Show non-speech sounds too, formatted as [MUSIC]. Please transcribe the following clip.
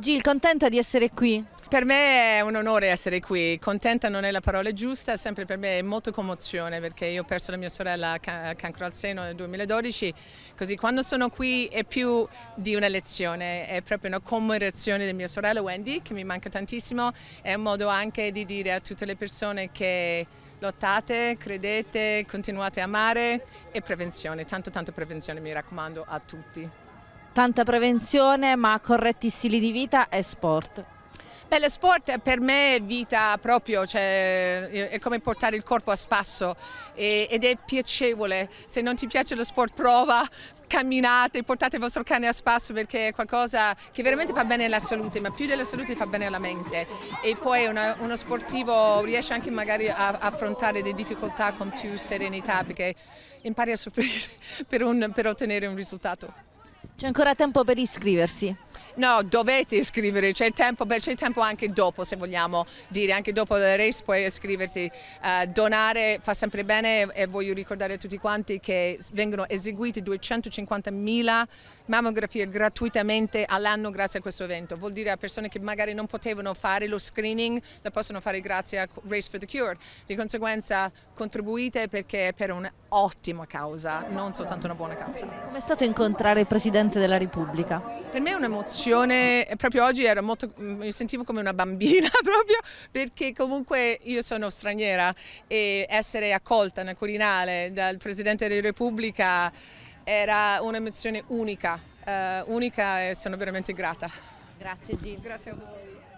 Gil, contenta di essere qui? Per me è un onore essere qui, contenta non è la parola giusta, sempre per me è molto commozione perché io ho perso la mia sorella a cancro al seno nel 2012, così quando sono qui è più di una lezione, è proprio una commemorazione di mia sorella Wendy che mi manca tantissimo, è un modo anche di dire a tutte le persone che lottate, credete, continuate a amare e prevenzione, tanto tanto prevenzione mi raccomando a tutti tanta prevenzione ma corretti stili di vita e sport. Beh, lo sport per me è vita proprio, cioè, è come portare il corpo a spasso e, ed è piacevole. Se non ti piace lo sport prova, camminate, portate il vostro cane a spasso perché è qualcosa che veramente fa bene alla salute, ma più della salute fa bene alla mente. E poi una, uno sportivo riesce anche magari a affrontare le difficoltà con più serenità perché impari a soffrire [LAUGHS] per, per ottenere un risultato. C'è ancora tempo per iscriversi. No, dovete iscrivervi, c'è tempo, tempo, anche dopo se vogliamo dire, anche dopo la race puoi iscriverti, uh, donare fa sempre bene e voglio ricordare a tutti quanti che vengono eseguiti 250.000 mammografie gratuitamente all'anno grazie a questo evento, vuol dire a persone che magari non potevano fare lo screening la possono fare grazie a Race for the Cure, di conseguenza contribuite perché è per un'ottima causa, non soltanto una buona causa. Com'è stato incontrare il Presidente della Repubblica? Per me è un'emozione, proprio oggi molto, mm, mi sentivo come una bambina [LAUGHS] proprio perché comunque io sono straniera e essere accolta nel Quirinale dal Presidente della Repubblica era un'emozione unica, uh, unica e sono veramente grata. Grazie Gino. Grazie a voi.